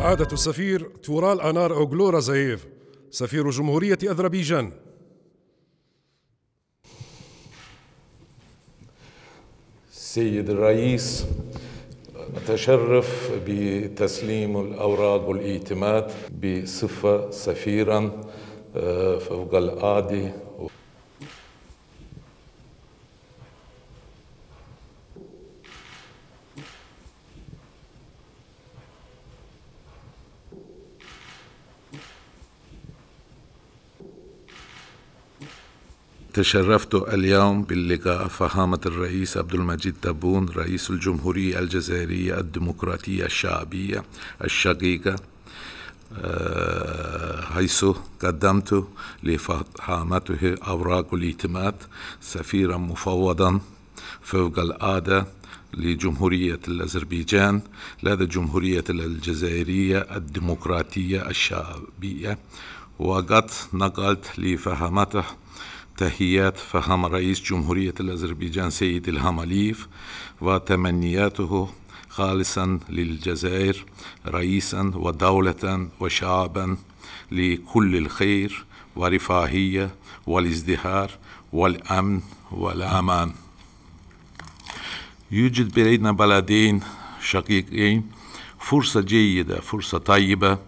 سعادة السفير تورال أنار أوغلو رزايف سفير جمهورية أذربيجان سيد الرئيس أتشرف بتسليم الأوراق والإيتمات بصفة سفيرا آه، فوق العادي تشرفت اليوم باللقاء فخامة الرئيس عبد المجيد تبون رئيس الجمهورية الجزائرية الديمقراطية الشعبية الشقيقة آه، حيث قدمت لفخامته أوراق الائتمات سفيرا مفوضا فوق العادة لجمهورية الأذربيجان لدى جمهورية الجزائرية الديمقراطية الشعبية وقد نقلت لفهمته تهيات فهم رئيس جمهورية الأذربيجان سيد الهاماليف وتمنياته خالصا للجزائر رئيسا ودولة وشعبا لكل الخير ورفاهية والازدهار والأمن والأمان يوجد بين بلدين شقيقين فرصة جيدة فرصة طيبة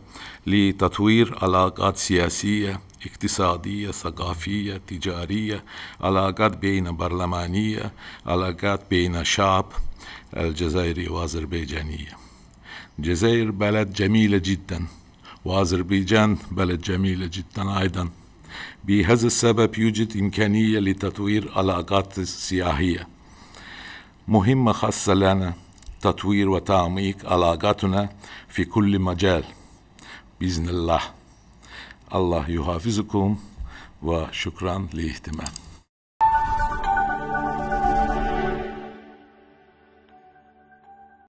لتطوير علاقات سياسية اقتصادية ثقافية تجارية علاقات بين برلمانية علاقات بين شعب الجزائري وأذربيجانية الجزائر بلد جميلة جدا وأذربيجان بلد جميلة جدا أيضا بهذا السبب يوجد إمكانية لتطوير علاقات سياحية مهمة خاصة لنا تطوير وتعميق علاقاتنا في كل مجال بإذن الله Allah yuhafizukum ve şükran li ihtimam.